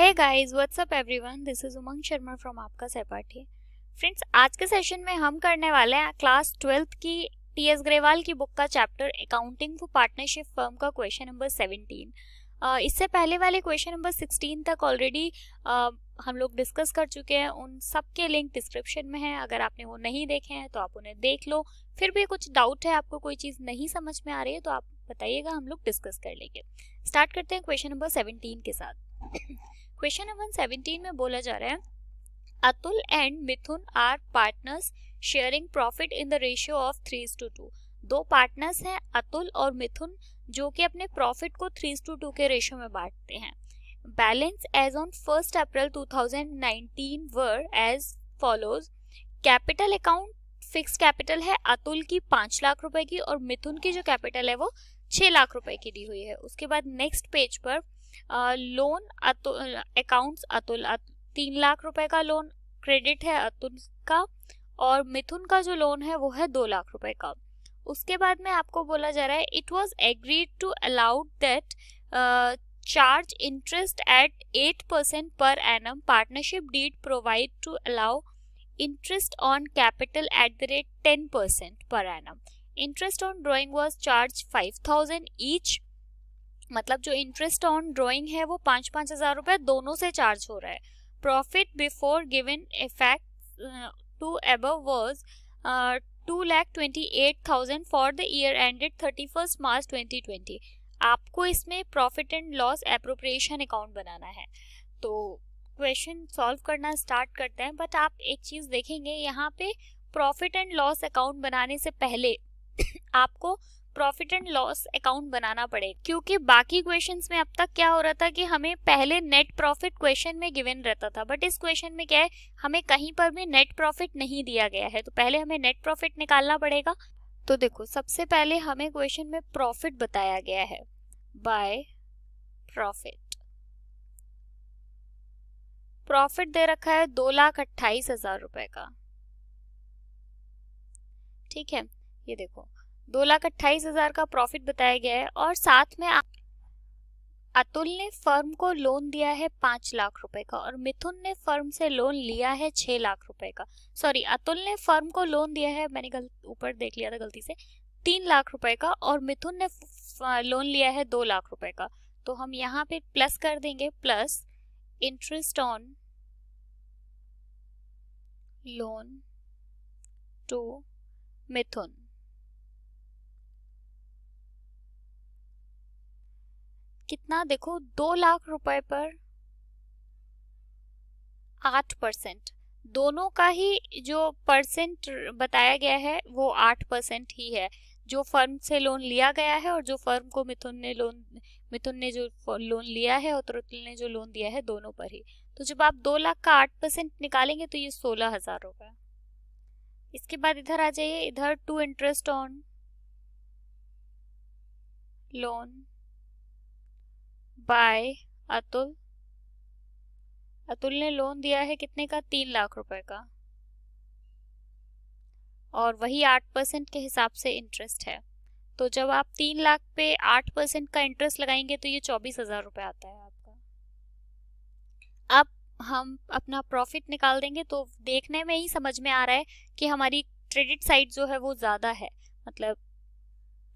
है guys what's up everyone this is Umang Sharma from आपका सहपाठी फ्रेंड्स आज के सेशन में हम करने वाले हैं क्लास ट्वेल्थ की टी एस ग्रेवाल की बुक का chapter accounting for partnership firm का क्वेश्चन नंबर सेवनटीन इससे पहले वाले क्वेश्चन नंबर सिक्सटीन तक ऑलरेडी uh, हम लोग डिस्कस कर चुके हैं उन सब के लिंक डिस्क्रिप्शन में है अगर आपने वो नहीं देखे हैं तो आप उन्हें देख लो फिर भी कुछ डाउट है आपको कोई चीज़ नहीं समझ में आ रही है तो आप बताइएगा हम लोग डिस्कस कर लेंगे स्टार्ट करते हैं क्वेश्चन नंबर सेवनटीन के साथ क्वेश्चन नंबर सेवनटीन में बोला जा रहा है Atul and Mithun are partners sharing profit in the ratio of three two two दो पार्टनर्स हैं अतुल और मिथुन जो कि अपने प्रॉफिट को थ्री टू टू के रेशियो में बांटते हैं balance as on first April 2019 were as follows capital account fix capital है अतुल की पाँच लाख रुपए की और मिथुन की जो कैपिटल है वो छः लाख रुपए की दी हुई है उसके बाद नेक्स्ट पेज पर लोन अकाउंट्स अतुल तीन लाख रुपए का लोन क्रेडिट है अतुल का और मिथुन का जो लोन है वो है दो लाख रुपए का उसके बाद में आपको बोला जा रहा है it was agreed to allowed that charge interest at eight percent per annum partnership deed provide to allow interest on capital at the rate ten percent per annum interest on drawing was charge five thousand each मतलब जो interest on drawing है वो पाँच पाँच हज़ार रुपये दोनों से चार्ज हो रहा है profit before given effect to above was two lakh twenty eight thousand for the year ended thirty first March twenty twenty आपको इसमें profit and loss appropriation account बनाना है तो क्वेश्चन सॉल्व करना स्टार्ट करते हैं बट आप एक चीज़ देखेंगे यहाँ पे प्रॉफिट एंड लॉस अकाउंट बनाने से पहले आपको प्रॉफिट एंड लॉस अकाउंट बनाना पड़ेगा क्योंकि बाकी क्वेश्चंस में अब तक क्या हो रहा था कि हमें पहले नेट प्रॉफिट क्वेश्चन में गिवन रहता था बट इस क्वेश्चन में क्या है हमें कहीं पर भी नेट प्रॉफिट नहीं दिया गया है तो पहले हमें नेट प्रॉफिट निकालना पड़ेगा तो देखो सबसे पहले हमें क्वेश्चन में प्रॉफिट बताया गया है बाय प्रॉफिट प्रॉफिट दे रखा है दो लाख अट्ठाईस हजार रुपए का ठीक है ये देखो दो लाख अट्ठाईस हजार का प्रॉफिट बताया गया है और साथ में अतुल ने फर्म को लोन दिया है पांच लाख रुपए का और मिथुन ने फर्म से लोन लिया है छह लाख रुपए का सॉरी अतुल ने फर्म को लोन दिया है मैंने गलत ऊपर देख लिया था गलती से तीन लाख रुपए का और मिथुन ने लोन लिया है दो लाख रुपए का तो हम यहाँ पे प्लस कर देंगे plus interest on loan to Mithun कितना देखो दो लाख रुपए पर आठ परसेंट दोनों का ही जो परसेंट बताया गया है वो आठ परसेंट ही है जो फर्म से लोन लिया गया है और जो फर्म को मिथुन ने लोन मिथुन ने जो लोन लिया है और त्रुतल ने जो लोन दिया है दोनों पर ही तो जब आप दो लाख का आठ परसेंट निकालेंगे तो ये सोलह हजार होगा इसके बाद इधर आ जाइए इधर to interest on loan by Atul Atul ने लोन दिया है कितने का तीन लाख रुपए का और वही आठ परसेंट के हिसाब से इंटरेस्ट है तो जब आप तीन लाख पे आठ परसेंट का इंटरेस्ट लगाएंगे तो ये चौबीस हजार रुपये आता है आपका अब हम अपना प्रॉफिट निकाल देंगे तो देखने में ही समझ में आ रहा है कि हमारी क्रेडिट साइड जो है वो ज़्यादा है मतलब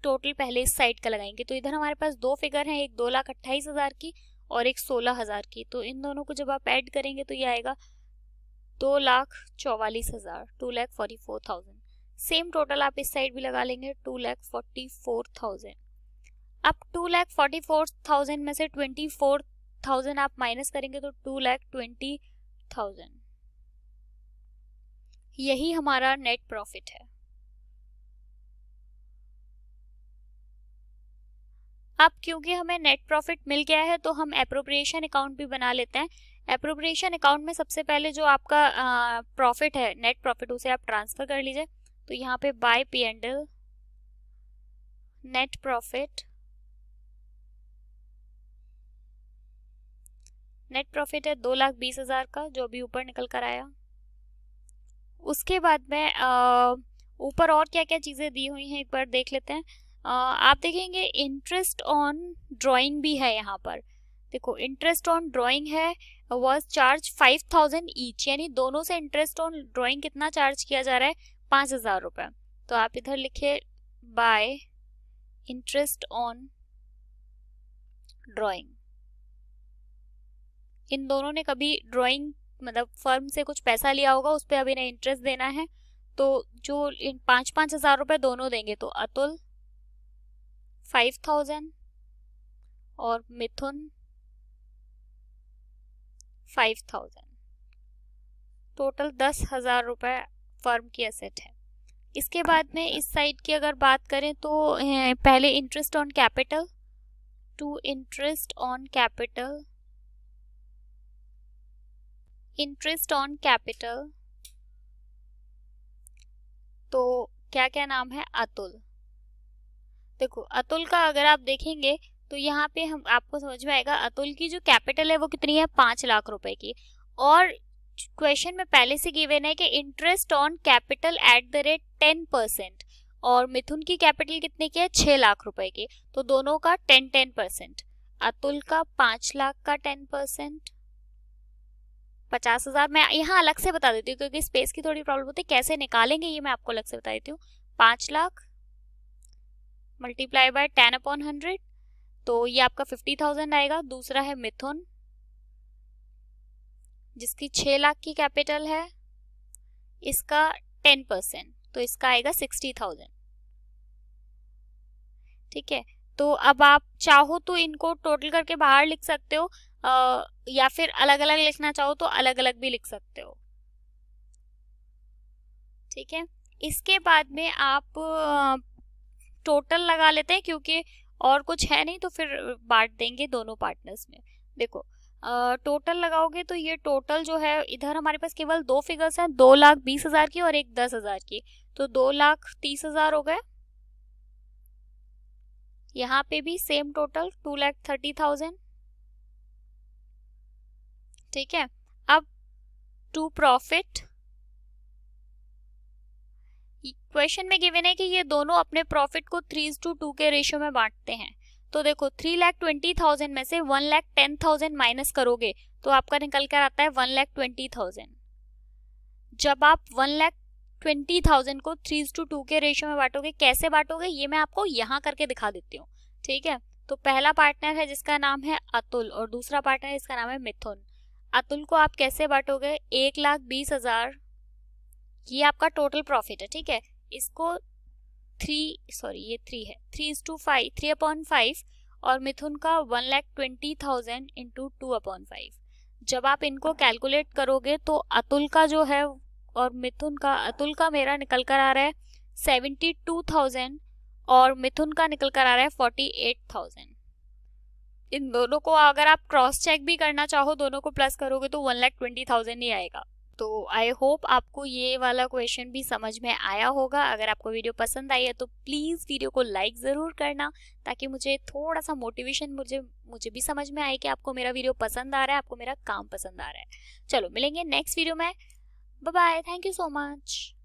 टोटल पहले इस साइड का लगाएंगे तो इधर हमारे पास दो फिगर हैं एक दो लाख अट्ठाईस हज़ार की और एक सोलह हज़ार की तो इन दोनों को जब आप ऐड करेंगे तो ये आएगा दो लाख चौवालीस हज़ार two lakh forty four thousand same total आप इस साइड भी लगा लेंगे two lakh forty four thousand अब two lakh forty four thousand में से ट्वेंटी फोर थाउजेंड आप माइनस करेंगे तो टू लैख ट्वेंटी थाउजेंड यही हमारा नेट प्रॉफिट है अब क्योंकि हमें नेट प्रॉफिट मिल गया है तो हम अप्रोप्रिएशन अकाउंट भी बना लेते हैं अप्रोप्रिएशन अकाउंट में सबसे पहले जो आपका प्रॉफिट है नेट प्रॉफिट उसे आप ट्रांसफ़र कर लीजिए तो यहाँ पे by P and net profit net profit है दो लाख बीस हज़ार का जो अभी ऊपर निकल कर आया उसके बाद में ऊपर और क्या क्या चीज़ें दी हुई हैं एक बार देख लेते हैं आप देखेंगे इंटरेस्ट ऑन ड्राइंग भी है यहाँ पर देखो इंटरेस्ट ऑन ड्राइंग है was charge five thousand each यानी दोनों से इंटरेस्ट ऑन ड्राइंग कितना चार्ज किया जा रहा है पाँच हज़ार रुपये तो आप इधर लिखे बाय इंटरेस्ट ऑन ड्राइंग इन दोनों ने कभी ड्राइंग मतलब फर्म से कुछ पैसा लिया होगा उस पर अभी इन्हें इंटरेस्ट देना है तो जो इन पाँच पाँच हज़ार रुपये दोनों देंगे तो अतुल फाइव थाउजेंड और मिथुन फाइव थाउजेंड टोटल दस हज़ार रुपये फर्म की असेट है इसके बाद में इस साइड की अगर बात करें तो पहले interest on capital to interest on capital interest on capital तो क्या क्या नाम है अतुल देखो अतुल का अगर आप देखेंगे तो यहाँ पे हम आपको समझ में आएगा अतुल की जो कैपिटल है वो कितनी है पाँच लाख रुपए की और क्वेश्चन में पहले से गिवेन है कि interest on capital at the rate ten percent और मिथुन की कैपिटल कितने की है छः लाख रुपए की तो दोनों का टेन टेन परसेंट अतुल का पाँच लाख का टेन परसेंट पचास हज़ार मैं यहाँ अलग से बता देती हूँ क्योंकि स्पेस की थोड़ी प्रॉब्लम होती है कैसे निकालेंगे ये मैं आपको अलग से बता देती हूँ पाँच lakh multiply by ten upon hundred तो ये आपका फिफ्टी थाउजेंड आएगा दूसरा है मिथुन जिसकी छः लाख की कैपिटल है इसका टेन परसेंट तो इसका आएगा सिक्सटी थाउजेंड ठीक है तो अब आप चाहो तो इनको टोटल करके बाहर लिख सकते हो आ, या फिर अलग अलग लिखना चाहो तो अलग अलग भी लिख सकते हो ठीक है इसके बाद में आप टोटल लगा लेते हैं क्योंकि और कुछ है नहीं तो फिर बांट देंगे दोनों पार्टनर्स में देखो टोटल लगाओगे तो ये टोटल जो है इधर हमारे पास केवल दो फिगर्स हैं दो लाख बीस हजार की और एक दस हजार की तो दो लाख तीस हजार हो गए यहाँ पे भी same total two lakh thirty thousand ठीक है अब टू प्रॉफिट क्वेश्चन में गिवन है कि ये दोनों अपने प्रॉफिट को थ्री टू टू के रेशियो में बांटते हैं तो देखो थ्री लाख ट्वेंटी थाउजेंड में से one lakh ten thousand minus करोगे तो आपका निकल कर आता है वन लैख ट्वेंटी थाउजेंड जब आप वन लैख ट्वेंटी थाउजेंड को थ्री टू टू के रेशियो में बांटोगे कैसे बांटोगे ये मैं आपको यहाँ करके दिखा देती हूँ ठीक है तो पहला पार्टनर है जिसका नाम है अतुल और दूसरा पार्टनर इसका नाम है मिथुन अतुल को आप कैसे बांटोगे एक लाख बीस हजार ये आपका टोटल प्रॉफिट है ठीक है इसको थ्री सॉरी ये थ्री है three is to five three upon five और मिथुन का one lakh twenty thousand into two upon five जब आप इनको कैलकुलेट करोगे तो अतुल का जो है और मिथुन का अतुल का मेरा निकल कर आ रहा है सेवेंटी टू थाउजेंड और मिथुन का निकल कर आ रहा है फोर्टी एट थाउजेंड इन दोनों को अगर आप क्रॉस चेक भी करना चाहो दोनों को प्लस करोगे तो वन लैख ट्वेंटी थाउजेंड ही आएगा तो आई होप आपको ये वाला क्वेश्चन भी समझ में आया होगा अगर आपको वीडियो पसंद आई है तो प्लीज़ वीडियो को लाइक ज़रूर करना ताकि मुझे थोड़ा सा मोटिवेशन मुझे मुझे भी समझ में आए कि आपको मेरा वीडियो पसंद आ रहा है आपको मेरा काम पसंद आ रहा है चलो मिलेंगे नेक्स्ट वीडियो में bye bye thank you so much